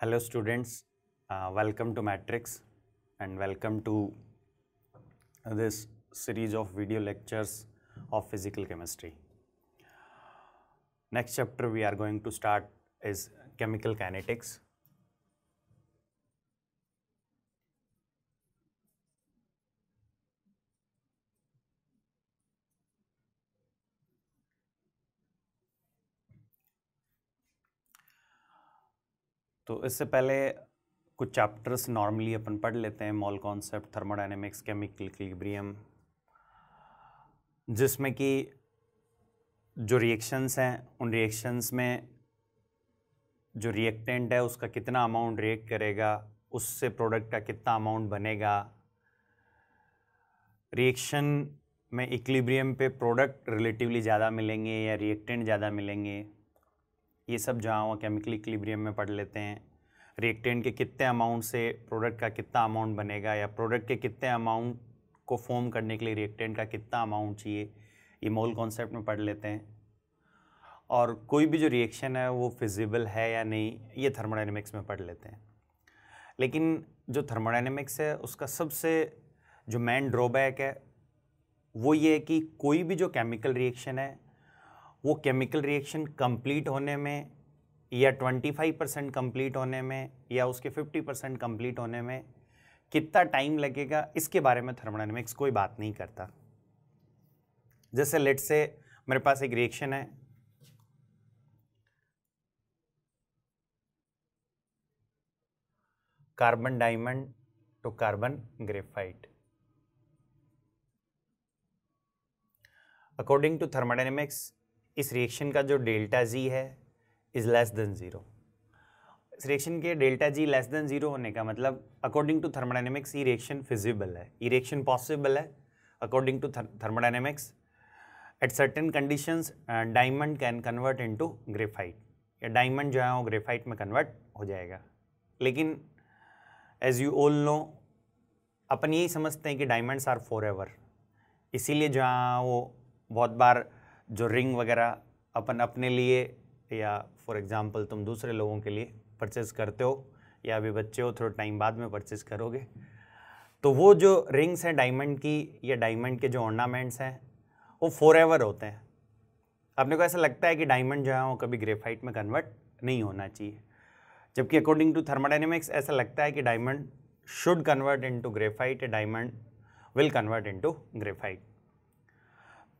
Hello students, uh, welcome to Matrix and welcome to this series of video lectures of physical chemistry. Next chapter we are going to start is chemical kinetics तो इससे पहले कुछ chapters normally अपन पढ़ लेते हैं mole concept thermodynamics chemical equilibrium जिसमें कि जो रिएक्शंस हैं उन रिएक्शंस में जो रिएक्टेंट है उसका कितना अमाउंट रिएक्ट करेगा उससे प्रोडक्ट का कितना अमाउंट बनेगा रिएक्शन में इक्लिब्रियम पे प्रोडक्ट रिलेटिवली ज़्यादा मिलेंगे या रिएक्टेंट ज़्यादा मिलेंगे ये सब जहाँ वहाँ केमिकल इक्लिब्रियम में पढ़ लेते हैं रिएक्टेंट के कितने अमाउंट से प्रोडक्ट का कितना अमाउंट बनेगा या प्रोडक्ट के कितने अमाउंट को फॉर्म करने के लिए रिएक्टेंट का कितना अमाउंट चाहिए ये मोल कॉन्सेप्ट में पढ़ लेते हैं और कोई भी जो रिएक्शन है वो फिजिबल है या नहीं ये थर्मोडाइनमिक्स में पढ़ लेते हैं लेकिन जो थर्मोडाइनमिक्स है उसका सबसे जो मेन ड्रॉबैक है वो ये है कि कोई भी जो केमिकल रिएक्शन है वो केमिकल रिएक्शन कंप्लीट होने में या 25 परसेंट कम्प्लीट होने में या उसके 50 परसेंट कम्प्लीट होने में कितना टाइम लगेगा इसके बारे में थर्मोडाइनमिक्स कोई बात नहीं करता जैसे लेट से मेरे पास एक रिएक्शन है carbon diamond to carbon graphite according to thermodynamics इस रिएक्शन का जो डेल्टा जी है इज़ लेस देन ज़ीरो इस रिएक्शन के delta G less than zero होने का मतलब अकॉर्डिंग टू थर्मोडाइनमिक्स ये रिएक्शन फिजिबल है ये रिएक्शन पॉसिबल है according to thermodynamics at certain conditions diamond can convert into graphite या डायमंड जो है वो ग्रेफाइट में कन्वर्ट हो जाएगा लेकिन एज यू ऑल नो अपन यही समझते हैं कि डायमंड्स आर फॉर एवर इसीलिए जो है वो बहुत बार जो रिंग वगैरह अपन अपने लिए या फॉर एग्ज़ाम्पल तुम दूसरे लोगों के लिए परचेज़ करते हो या अभी बच्चे हो थोड़े टाइम बाद में परचेज़ करोगे तो वो जो रिंग्स हैं डायमंड की या डायमंड के जो ऑर्नामेंट्स हैं वो फॉर होते हैं अपने को ऐसा लगता है कि डायमंड जो है वो कभी ग्रेफाइट में कन्वर्ट नहीं होना चाहिए जबकि अकॉर्डिंग टू थर्मोडाइनमिक्स ऐसा लगता है कि diamond should convert into graphite diamond will convert into graphite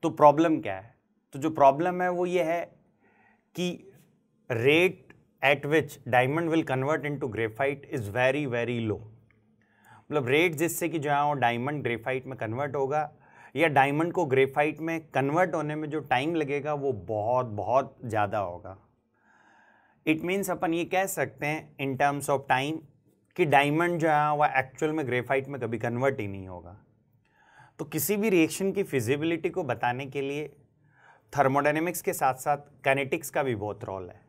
तो प्रॉब्लम क्या है तो जो प्रॉब्लम है वो ये है कि rate at which diamond will convert into graphite is very very low मतलब रेट जिससे कि जो है वो डायमंड ग्रेफाइट में कन्वर्ट होगा या डायमंड को ग्रेफाइट में कन्वर्ट होने में जो टाइम लगेगा वो बहुत बहुत ज़्यादा होगा इट मीन्स अपन ये कह सकते हैं इन टर्म्स ऑफ टाइम कि डायमंड जो है वह एक्चुअल में ग्रेफाइट में कभी कन्वर्ट ही नहीं होगा तो किसी भी रिएक्शन की फिजिबिलिटी को बताने के लिए थर्मोडाइनमिक्स के साथ साथ कैनेटिक्स का भी बहुत रोल है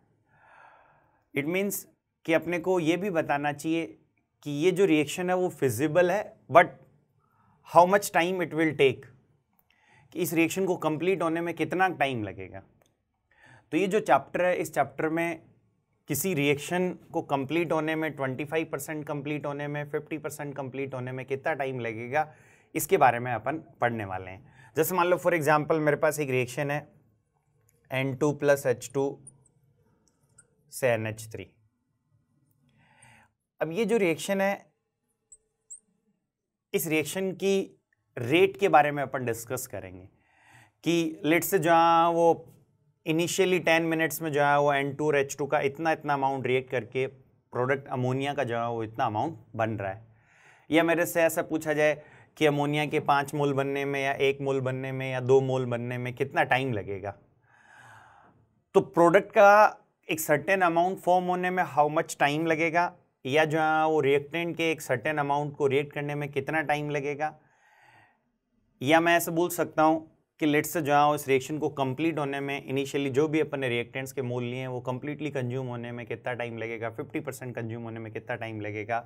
इट मीन्स कि अपने को ये भी बताना चाहिए कि ये जो रिएक्शन है वो फिजिबल है but how much time it will take कि इस रिएक्शन को कंप्लीट होने में कितना टाइम लगेगा तो ये जो चैप्टर है इस चैप्टर में किसी रिएक्शन को कंप्लीट होने में 25 परसेंट कम्प्लीट होने में 50 परसेंट कम्प्लीट होने में कितना टाइम लगेगा इसके बारे में अपन पढ़ने वाले हैं जैसे मान लो फॉर एग्जांपल मेरे पास एक रिएक्शन है N two plus H two से एन एच थ्री अब ये जो रिएक्शन है इस रिएक्शन की रेट के बारे में अपन डिस्कस करेंगे कि लेट से है वो इनिशियली टेन मिनट्स में जो है वो एन टू और एच टू का इतना इतना अमाउंट रिएक्ट करके प्रोडक्ट अमोनिया का जो है वो इतना अमाउंट बन रहा है या मेरे से ऐसा पूछा जाए कि अमोनिया के पाँच मोल बनने में या एक मोल बनने में या दो मोल बनने में कितना टाइम लगेगा तो प्रोडक्ट का एक सर्टेन अमाउंट फॉर्म होने में हाउ मच टाइम लगेगा या जो है वो रिएक्टेंट के एक सर्टेन अमाउंट को रिएक्ट करने में कितना टाइम लगेगा या मैं ऐसे बोल सकता हूँ कि लेट्स से जो है उस रिएक्शन को कंप्लीट होने में इनिशियली जो भी अपने रिएक्टेंट्स के मोल लिए हैं वो कम्प्लीटली कंज्यूम होने में कितना टाइम लगेगा 50 परसेंट कंज्यूम होने में कितना टाइम लगेगा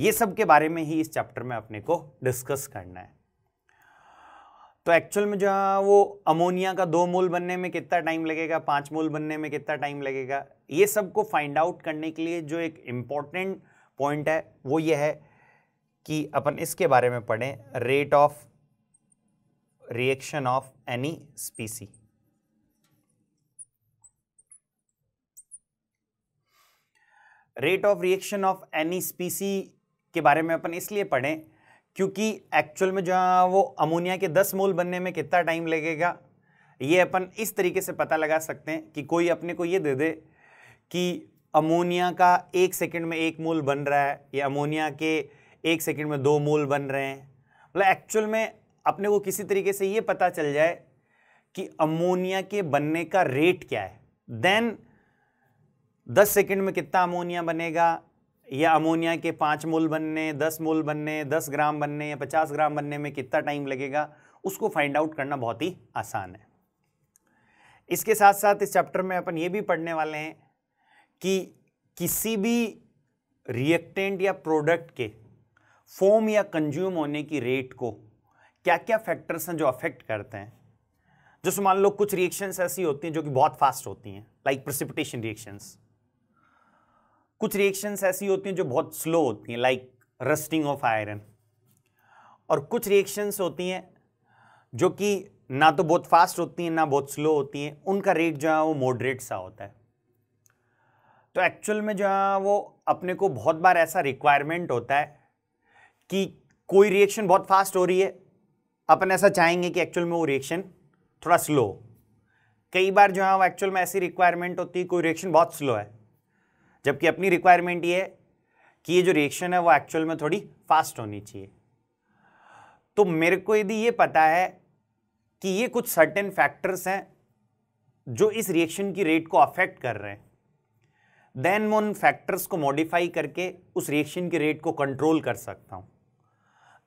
ये सब के बारे में ही इस चैप्टर में अपने को डिस्कस करना है तो एक्चुअल में जो वो अमोनिया का दो मोल बनने में कितना टाइम लगेगा पांच मोल बनने में कितना टाइम लगेगा ये सब को फाइंड आउट करने के लिए जो एक इम्पॉर्टेंट पॉइंट है वो ये है कि अपन इसके बारे में पढ़ें rate of reaction of any species rate of reaction of any species के बारे में अपन इसलिए पढ़ें क्योंकि एक्चुअल में जो वो अमोनिया के दस मोल बनने में कितना टाइम लगेगा ये अपन इस तरीके से पता लगा सकते हैं कि कोई अपने को ये दे दे कि अमोनिया का एक सेकंड में एक मोल बन रहा है या अमोनिया के एक सेकंड में दो मोल बन रहे हैं मतलब एक्चुअल में अपने को किसी तरीके से ये पता चल जाए कि अमोनिया के बनने का रेट क्या है देन दस सेकंड में कितना अमोनिया बनेगा या अमोनिया के पाँच मोल बनने दस मोल बनने दस ग्राम बनने या पचास ग्राम बनने में कितना टाइम लगेगा उसको फाइंड आउट करना बहुत ही आसान है इसके साथ साथ इस चैप्टर में अपन ये भी पढ़ने वाले हैं कि किसी भी रिएक्टेंट या प्रोडक्ट के फॉर्म या कंज्यूम होने की रेट को क्या क्या फैक्टर्स हैं जो अफेक्ट करते हैं जैसे मान लो कुछ रिएक्शंस ऐसी होती हैं जो कि बहुत फास्ट होती हैं लाइक प्रसिपिटेशन रिएक्शंस कुछ रिएक्शंस ऐसी होती हैं जो बहुत स्लो होती हैं लाइक रस्टिंग ऑफ आयरन और कुछ रिएक्शंस होती हैं जो कि ना तो बहुत फास्ट होती हैं ना बहुत स्लो होती हैं उनका रेट जो है वो मॉडरेट सा होता है तो एक्चुअल में जो है वो अपने को बहुत बार ऐसा रिक्वायरमेंट होता है कि कोई रिएक्शन बहुत फास्ट हो रही है अपन ऐसा चाहेंगे कि एक्चुअल में वो रिएक्शन थोड़ा स्लो कई बार जो है वो एक्चुअल में ऐसी रिक्वायरमेंट होती है कोई रिएक्शन बहुत स्लो है जबकि अपनी रिक्वायरमेंट ये है कि ये जो रिएक्शन है वो एक्चुअल में थोड़ी फास्ट होनी चाहिए तो मेरे को यदि ये पता है कि ये कुछ सर्टेन फैक्टर्स हैं जो इस रिएक्शन की रेट को अफेक्ट कर रहे हैं देन मैं उन फैक्टर्स को मॉडिफाई करके उस रिएक्शन की रेट को कंट्रोल कर सकता हूँ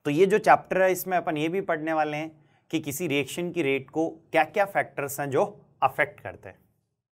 तो ये जो चैप्टर है इसमें अपन ये भी पढ़ने वाले हैं कि किसी रिएक्शन की रेट को क्या क्या फैक्टर्स हैं जो अफेक्ट करते हैं